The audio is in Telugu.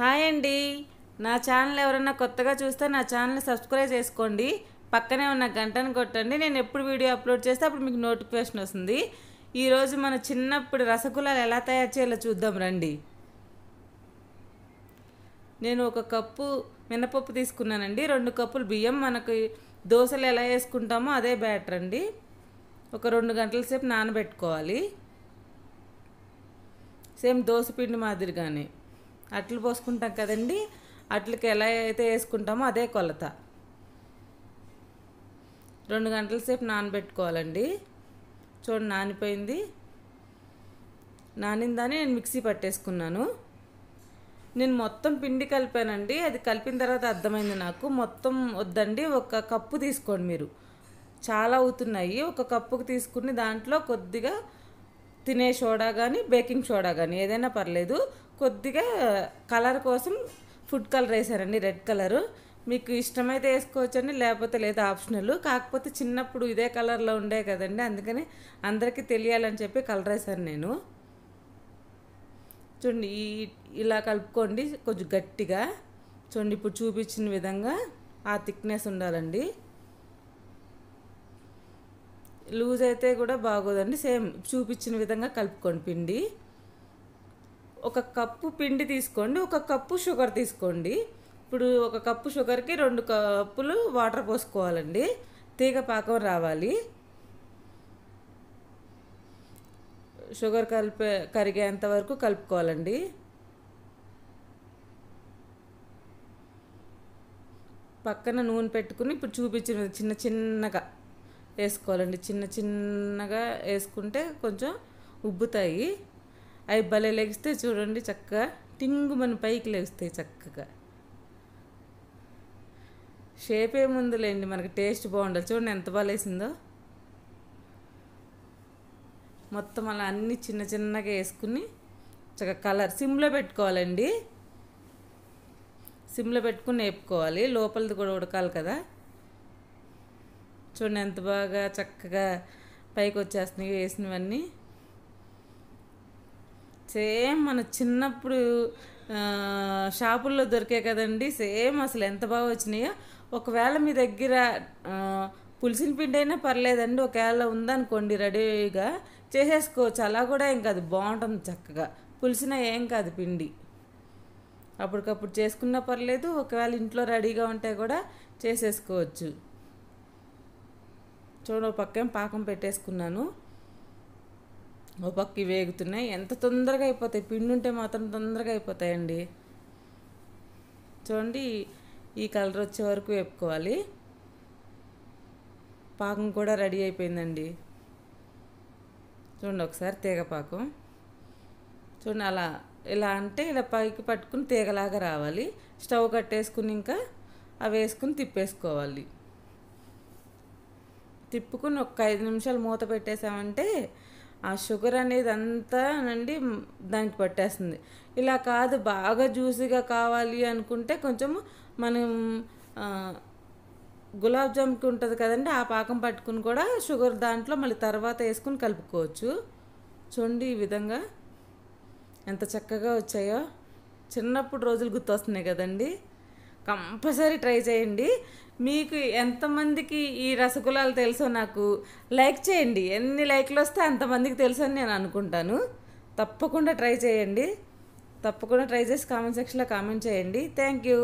హాయ్ అండి నా ఛానల్ ఎవరన్నా కొత్తగా చూస్తే నా ఛానల్ సబ్స్క్రైబ్ చేసుకోండి పక్కనే ఉన్న గంటను కొట్టండి నేను ఎప్పుడు వీడియో అప్లోడ్ చేస్తే అప్పుడు మీకు నోటిఫికేషన్ వస్తుంది ఈరోజు మన చిన్నప్పుడు రసగుల్లాలు ఎలా తయారు చేయాలో చూద్దాం రండి నేను ఒక కప్పు మినపప్పు తీసుకున్నానండి రెండు కప్పులు బియ్యం మనకు దోశలు ఎలా వేసుకుంటామో అదే బ్యాటర్ అండి ఒక రెండు గంటల సేపు నానబెట్టుకోవాలి సేమ్ దోశ పిండి మాదిరిగానే అట్లు పోసుకుంటాం కదండి అట్లకి ఎలా అయితే వేసుకుంటామో అదే కొలత రెండు గంటల సేపు నానబెట్టుకోవాలండి చూడండి నానిపోయింది నానిందని నేను మిక్సీ పట్టేసుకున్నాను నేను మొత్తం పిండి కలిపానండి అది కలిపిన తర్వాత అర్థమైంది నాకు మొత్తం వద్దండి ఒక కప్పు తీసుకోండి మీరు చాలా అవుతున్నాయి ఒక కప్పుకు తీసుకుని దాంట్లో కొద్దిగా తినే సోడా కానీ బేకింగ్ సోడా కానీ ఏదైనా పర్లేదు కొద్దిగా కలర్ కోసం ఫుడ్ కలర్ వేసారండి రెడ్ కలరు మీకు ఇష్టమైతే వేసుకోవచ్చండి లేకపోతే లేదా ఆప్షనల్ కాకపోతే చిన్నప్పుడు ఇదే కలర్లో ఉండే కదండి అందుకని అందరికీ తెలియాలని చెప్పి కలర్ వేసాను నేను చూడండి ఈ ఇలా కలుపుకోండి కొంచెం గట్టిగా చూడండి ఇప్పుడు చూపించిన విధంగా ఆ థిక్నెస్ ఉండాలండి లూజ్ అయితే కూడా బాగోదండి సేమ్ చూపించిన విధంగా కలుపుకోండి పిండి ఒక కప్పు పిండి తీసుకోండి ఒక కప్పు షుగర్ తీసుకోండి ఇప్పుడు ఒక కప్పు షుగర్కి రెండు కప్పులు వాటర్ పోసుకోవాలండి తీగ పాకం రావాలి షుగర్ కలిపే కరిగేంత వరకు కలుపుకోవాలండి పక్కన నూనె పెట్టుకుని ఇప్పుడు చూపించిన చిన్న చిన్నగా వేసుకోవాలండి చిన్న చిన్నగా వేసుకుంటే కొంచెం ఉబ్బుతాయి అవి భలే లెగిస్తే చూడండి చక్కగా టింగు మన పైకి లెగిస్తాయి చక్కగా షేప్ లేండి మనకి టేస్ట్ బాగుండాలి చూడండి ఎంత బాగాలేసిందో మొత్తం అలా అన్ని చిన్న చిన్నగా వేసుకుని చక్కగా కలర్ సిమ్లో పెట్టుకోవాలండి సిమ్లో పెట్టుకుని వేపుకోవాలి లోపలిది కూడా ఉడకాలి కదా చూడండి ఎంత బాగా చక్కగా పైకి వచ్చేస్తున్నాయి వేసినవన్నీ సేమ్ మన చిన్నప్పుడు షాపుల్లో దొరికే కదండి సేమ్ అసలు ఎంత బాగా వచ్చినాయో ఒకవేళ మీ దగ్గర పులిసిన పిండి అయినా పర్లేదండి ఒకవేళ ఉందనుకోండి రెడీగా చేసేసుకోవచ్చు అలా కూడా ఇంకా అది బాగుంటుంది చక్కగా పులిసిన ఏం కాదు పిండి అప్పటికప్పుడు చేసుకున్నా పర్లేదు ఒకవేళ ఇంట్లో రెడీగా ఉంటే కూడా చేసేసుకోవచ్చు చూడండి ఒక పక్క పాకం పెట్టేసుకున్నాను ఒక పక్కి వేగుతున్నాయి ఎంత తొందరగా అయిపోతాయి పిండి ఉంటే మాత్రం తొందరగా అయిపోతాయండి చూడండి ఈ కలర్ వచ్చే వరకు వేపుకోవాలి పాకం కూడా రెడీ అయిపోయిందండి చూడండి ఒకసారి తీగ పాకం చూడండి అలా ఇలా అంటే ఇలా పైకి పట్టుకుని తీగలాగా రావాలి స్టవ్ కట్టేసుకుని ఇంకా అవి వేసుకుని తిప్పేసుకోవాలి తిప్పుకుని ఒక ఐదు నిమిషాలు మూత పెట్టేసామంటే ఆ షుగర్ అనేది అంతా నండి దానికి పట్టేస్తుంది ఇలా కాదు బాగా జ్యూసీగా కావాలి అనుకుంటే కొంచెం మనం గులాబ్ జామ్కి ఉంటుంది కదండి ఆ పాకం పట్టుకుని కూడా షుగర్ దాంట్లో మళ్ళీ తర్వాత వేసుకుని కలుపుకోవచ్చు చూడండి ఈ విధంగా ఎంత చక్కగా వచ్చాయో చిన్నప్పుడు రోజులు గుర్తొస్తున్నాయి కదండీ కంపల్సరీ ట్రై చేయండి మీకు ఎంతమందికి ఈ రసగుల్లాలు తెలుసో నాకు లైక్ చేయండి ఎన్ని లైక్లు వస్తే అంతమందికి తెలుసు అని నేను అనుకుంటాను తప్పకుండా ట్రై చేయండి తప్పకుండా ట్రై చేసి కామెంట్ సెక్షన్లో కామెంట్ చేయండి థ్యాంక్ యూ